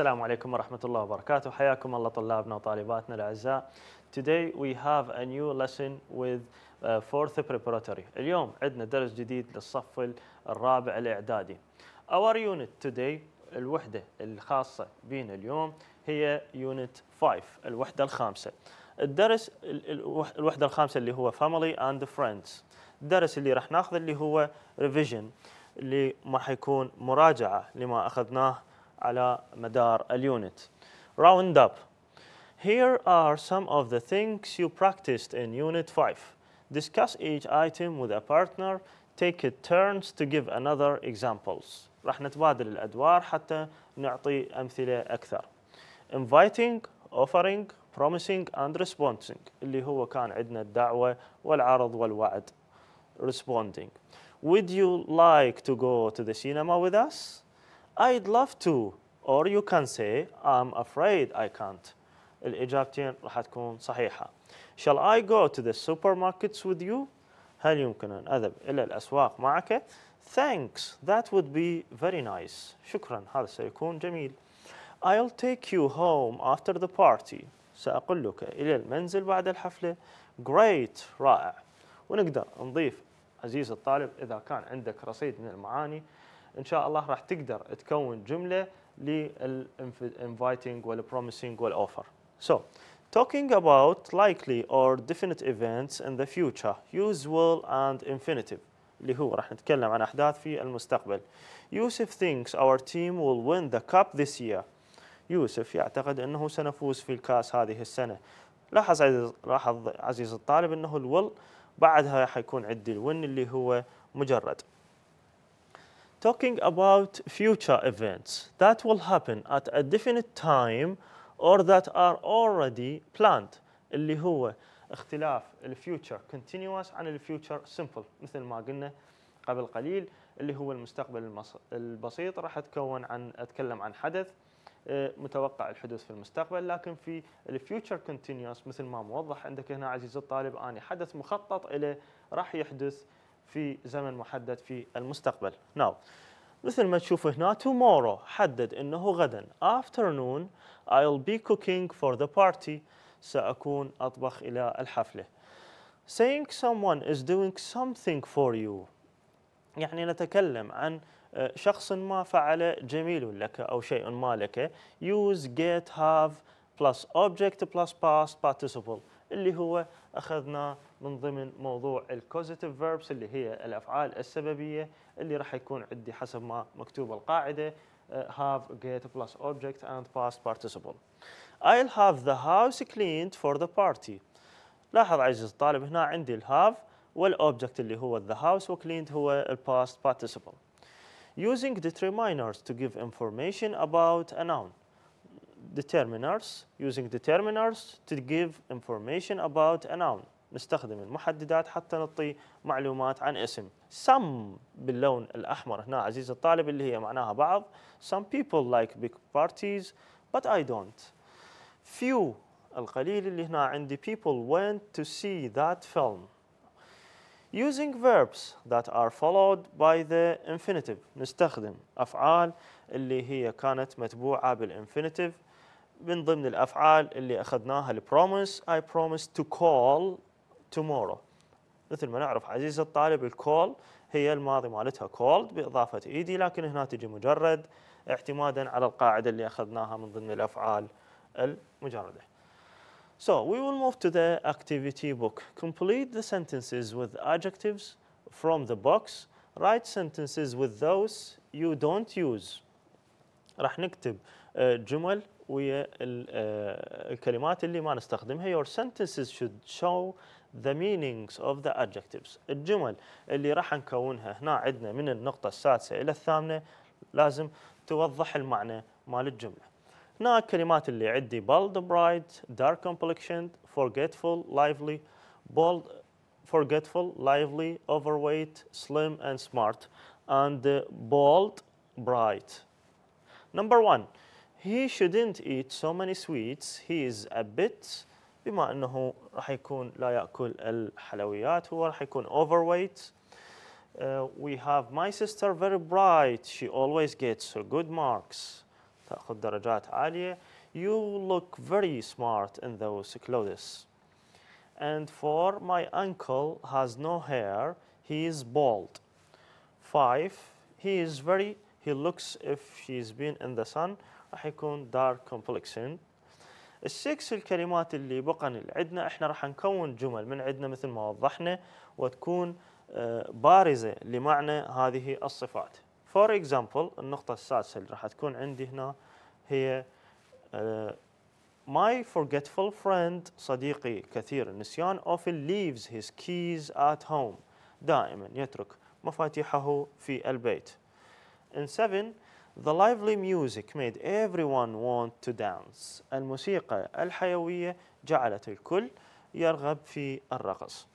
السلام عليكم ورحمة الله وبركاته حياكم الله طلابنا وطالباتنا الأعزاء. Today we have a new lesson with uh, fourth preparatory. اليوم عندنا درس جديد للصف الرابع الإعدادي. Our unit today الوحدة الخاصة بين اليوم هي unit 5 الوحدة الخامسة. الدرس الوحدة الخامسة اللي هو family and friends. الدرس اللي راح ناخذه اللي هو revision اللي ما حيكون مراجعة لما أخذناه على مدار اليونت. Round up. Here are some of the things you practiced in Unit 5. Discuss each item with a partner. Take it turns to give another examples. راح نتبادل الأدوار حتى نعطي أمثلة أكثر. Inviting, offering, promising and responding اللي هو كان عندنا الدعوة والعرض والوعد. Responding. Would you like to go to the cinema with us? I'd love to or you can say I'm afraid I can't الإجابتين راح تكون صحيحة Shall I go to the supermarkets with you? هل يمكن أن أذهب إلى الأسواق معك؟ Thanks, that would be very nice شكرا هذا سيكون جميل I'll take you home after the party سأقلك إلى المنزل بعد الحفلة Great رائع ونقدر نضيف عزيز الطالب إذا كان عندك رصيد من المعاني ان شاء الله راح تقدر تكون جمله للinviting والpromising والoffer. So, talking about likely or definite events in the future, usual and infinitive. اللي هو راح نتكلم عن احداث في المستقبل. يوسف thinks our team will win the cup this year. يوسف يعتقد انه سنفوز في الكاس هذه السنه. لاحظ عزيز لاحظ عزيز الطالب انه الول بعدها راح يكون عندي الون اللي هو مجرد. talking about future events that will happen at a definite time or that are already planned اللي هو اختلاف الفيوتشر continuous عن الفيوتشر simple مثل ما قلنا قبل قليل اللي هو المستقبل المص... البسيط راح اتكون عن اتكلم عن حدث آه، متوقع الحدوث في المستقبل لكن في الفيوتشر continuous مثل ما موضح عندك هنا عزيزي الطالب اني حدث مخطط له راح يحدث في زمن محدد في المستقبل now مثل ما تشوف هنا tomorrow حدد انه غدا afternoon I'll be cooking for the party سأكون أطبخ إلى الحفلة saying someone is doing something for you يعني نتكلم عن شخص ما فعل جميل لك أو شيء ما لك use get have plus object plus past participle اللي هو اخذناه من ضمن موضوع الكوزيتيف فيربس اللي هي الافعال السببيه اللي راح يكون عندي حسب ما مكتوب القاعده have get plus object and past participle. I'll have the house cleaned for the party. لاحظ عزيزي الطالب هنا عندي الهاف object اللي هو the house وcleaned هو past participle. Using determiners to give information about a noun. determiners using determiners to give information about a noun نستخدم المحددات حتى نعطي معلومات عن اسم some باللون الأحمر هنا عزيز الطالب اللي هي معناها بعض some people like big parties but I don't few القليل اللي هنا عندي people went to see that film using verbs that are followed by the infinitive نستخدم أفعال اللي هي كانت متبوعة بالinfinitive من ضمن الافعال اللي اخذناها البروميس اي بروميس تو كول tomorrow مثل ما نعرف عزيز الطالب الكول هي الماضي مالتها كولد باضافه ايدي لكن هنا تجي مجرد اعتمادا على القاعده اللي اخذناها من ضمن الافعال المجرده. So we will move to the activity book. Complete the sentences with adjectives from the box. Write sentences with those you don't use. راح نكتب آه، جمل ويا الكلمات اللي ما نستخدمها your sentences should show the meanings of the adjectives الجمل اللي راح نكونها هنا عندنا من النقطة السادسة إلى الثامنة لازم توضح المعنى مال الجملة هنا الكلمات اللي عندي bold bright dark complexion forgetful lively bold forgetful lively overweight slim and smart and bold bright number one he shouldn't eat so many sweets he is a bit بما أنه راح يكون لا يأكل الحلويات هو راح يكون overweight uh, we have my sister very bright she always gets her good marks تأخذ درجات عالية you look very smart in those clothes and four my uncle has no hair he is bald five he is very he looks if he's been in the sun راح يكون dark كومبلكسن السكس الكلمات اللي بقن عندنا احنا راح نكون جمل من عندنا مثل ما وضحنا وتكون آه، بارزة لمعنى هذه الصفات فور اكزامبل النقطة السادسة اللي راح تكون عندي هنا هي آه، My forgetful friend صديقي كثير النسيان often leaves his keys at home دائما يترك مفاتيحه في البيت. In seven The lively music made everyone want to dance. الموسيقى الحيوية جعلت الكل يرغب في الرقص.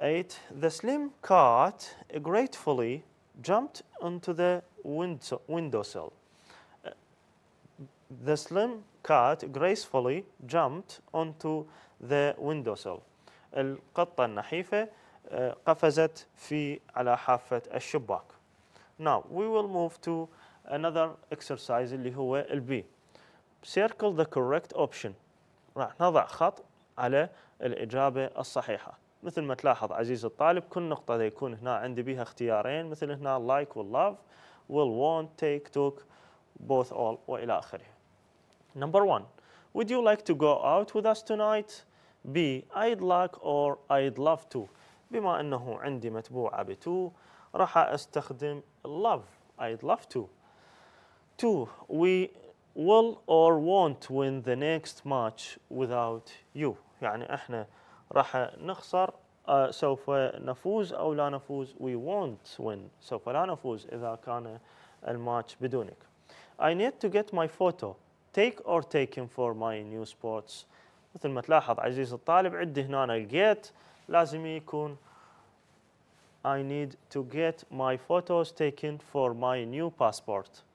8. The slim cat gratefully jumped onto the window windowsill. The slim cat gracefully jumped onto the windowsill. القطة النحيفة قفزت في على حافة الشباك. Now we will move to another exercise اللي هو البي circle the correct option راح نضع خط على الإجابة الصحيحة مثل ما تلاحظ عزيزي الطالب كل نقطة ذا يكون هنا عندي بيها اختيارين مثل هنا like will love will want take took both all وإلى آخره number one would you like to go out with us tonight B I'd like or I'd love to بما أنه عندي متبوعة بتو راح أستخدم love I'd love to Two, we will or won't win the next match without you يعني احنا راح نخسر uh, سوف نفوز او لا نفوز we won't win سوف لا نفوز اذا كان الماتش بدونك I need to get my photo take or taken for my new sports مثل ما تلاحظ عزيز الطالب عندي هنا أنا get لازم يكون I need to get my photos taken for my new passport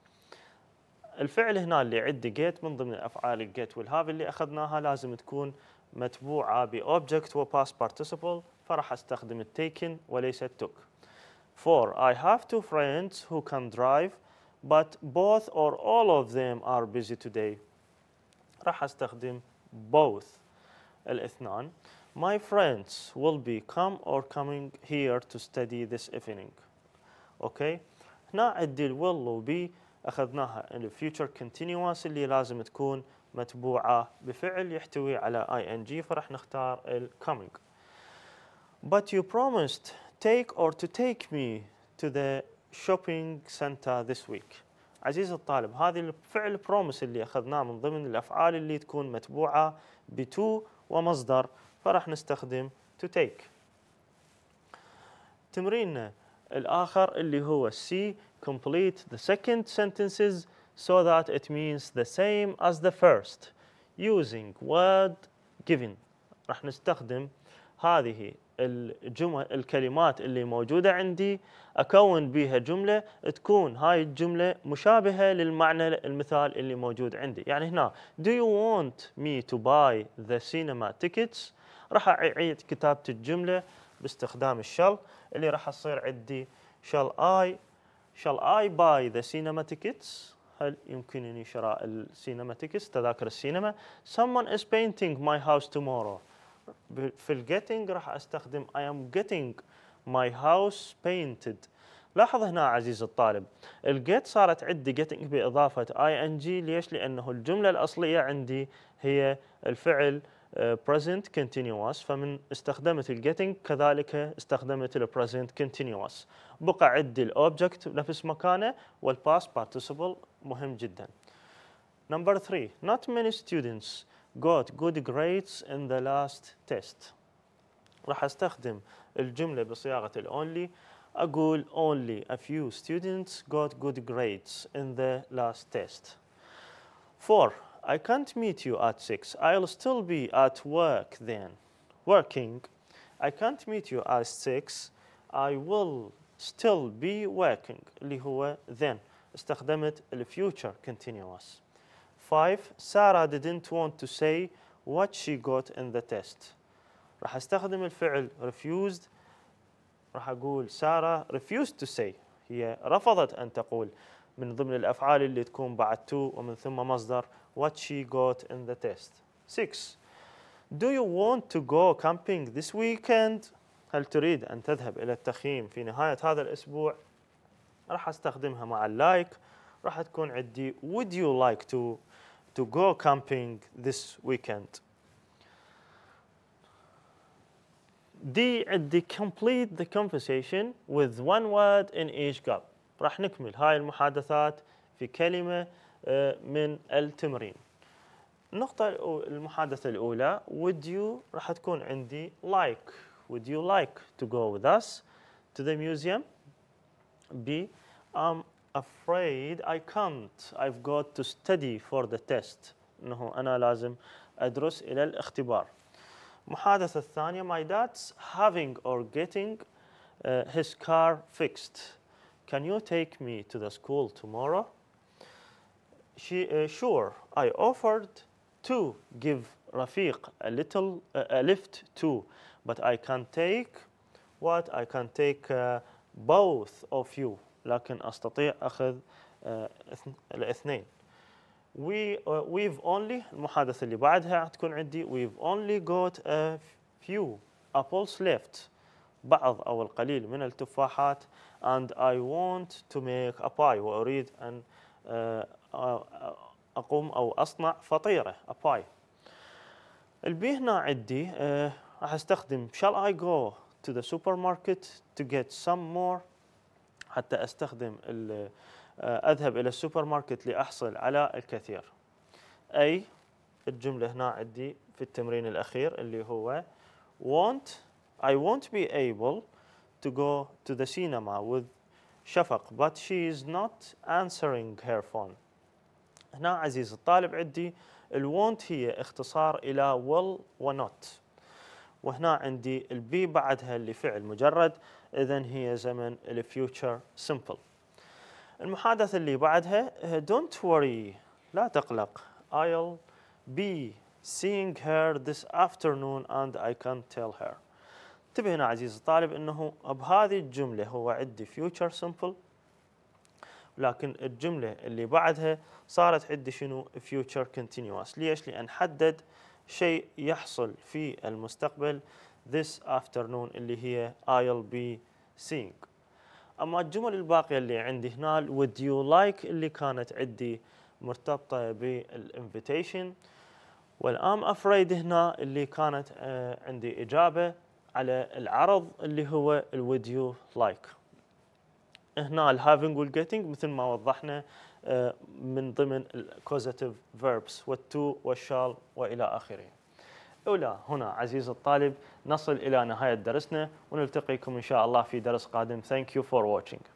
الفعل هنا اللي عندي جيت من ضمن الافعال الجيت والهاف اللي اخذناها لازم تكون متبوعه باوبجكت وباس بارتيسيبل فراح استخدم التيكن وليس التوك. For I have two friends who can drive but both or all of them are busy today. راح استخدم both الاثنان. My friends will be come or coming here to study this evening. اوكي؟ okay. هنا عندي ال will و be اخذناها الفيوتشر كونتينوس اللي لازم تكون متبوعه بفعل يحتوي على اي ان جي فراح نختار الكومينج but you promised take or to take me to the shopping center this week عزيز الطالب هذه الفعل بروميس اللي اخذناه من ضمن الافعال اللي تكون متبوعه بتو to ومصدر فراح نستخدم to take تمريننا الاخر اللي هو C complete the second sentences so that it means the same as the first using word given راح نستخدم هذه الجمل الكلمات اللي موجودة عندي أكون بها جملة تكون هاي الجملة مشابهة للمعنى المثال اللي موجود عندي يعني هنا do you want me to buy the cinema tickets راح أعيد كتابة الجملة باستخدام الشل اللي راح تصير عندي شل I shall I buy the cinema tickets هل يمكنني شراء السينما تيكتس تذاكر السينما someone is painting my house tomorrow في ال getting راح استخدم I am getting my house painted لاحظ هنا عزيز الطالب ال get صارت عندي getting بإضافة ing ليش؟ لأنه الجملة الأصلية عندي هي الفعل Uh, present continuous فمن استخدمت getting كذلك استخدمت present continuous بقى ال object بنفس مكانه past participle مهم جدا Number three, not many students got good grades in the last test. راح استخدم الجملة بصياغة ال only أقول only a few students got good grades in the last test. Four, I can't meet you at 6. I'll still be at work then, working. I can't meet you at 6. I will still be working اللي هو then استخدمت ال future continuous. 5. Sarah didn't want to say what she got in the test. راح استخدم الفعل refused راح أقول Sarah refused to say هي رفضت أن تقول من ضمن الأفعال اللي تكون بعد to ومن ثم مصدر what she got in the test. 6. Do you want to go camping this weekend? هل تريد أن تذهب إلى التخييم في نهاية هذا الأسبوع؟ راح أستخدمها مع اللايك راح تكون عندي would you like to to go camping this weekend دي عندي complete the conversation with one word in each gap راح نكمل هاي المحادثات في كلمة من التمرين النقطة المحادثة الأولى would you راح تكون عندي like would you like to go with us to the museum B I'm afraid I can't I've got to study for the test أنه أنا لازم أدرس إلى الاختبار المحادثة الثانية my dad's having or getting uh, his car fixed can you take me to the school tomorrow? She, uh, sure, I offered to give Rafiq a little, uh, a lift too, but I can take what? I can take uh, both of you, لكن أستطيع أخذ uh, الاثنين. We, uh, we've only, المحادثة اللي بعدها تكون عندي, we've only got a few apples left. بعض أو القليل من التفاحات and I want to make a pie وأريد أن آه، آه، أقوم أو أصنع فطيرة a pie البي هنا عندي آه، راح أستخدم shall I go to the supermarket to get some more حتى أستخدم أذهب إلى السوبر ماركت لأحصل على الكثير أي الجملة هنا عندي في التمرين الأخير اللي هو want I won't be able to go to the cinema with شفق but she is not answering her phone هنا عزيز الطالب عندي won't هي اختصار إلى will not وهنا عندي البي بعدها اللي فعل مجرد إذا هي زمن ال future simple المحادثة اللي بعدها don't worry لا تقلق I'll be seeing her this afternoon and I can tell her انتبه هنا عزيزي الطالب انه بهذه الجمله هو عندي فيوتشر سمبل لكن الجمله اللي بعدها صارت عندي شنو فيوتشر كونتينوس ليش؟ لان حدد شيء يحصل في المستقبل this afternoon اللي هي I'll be seeing اما الجمل الباقيه اللي عندي هنا would you like اللي كانت عندي مرتبطه بالانفيتيشن والام افريد هنا اللي كانت آه، عندي اجابه على العرض اللي هو الفيديو لايك هنا الهافينج والجيتينج مثل ما وضحنا آه، من ضمن الكوزاتيف فيربس والتو والشال والى اخره الى هنا عزيز الطالب نصل الى نهايه درسنا ونلتقيكم ان شاء الله في درس قادم ثانك يو فور واتشينج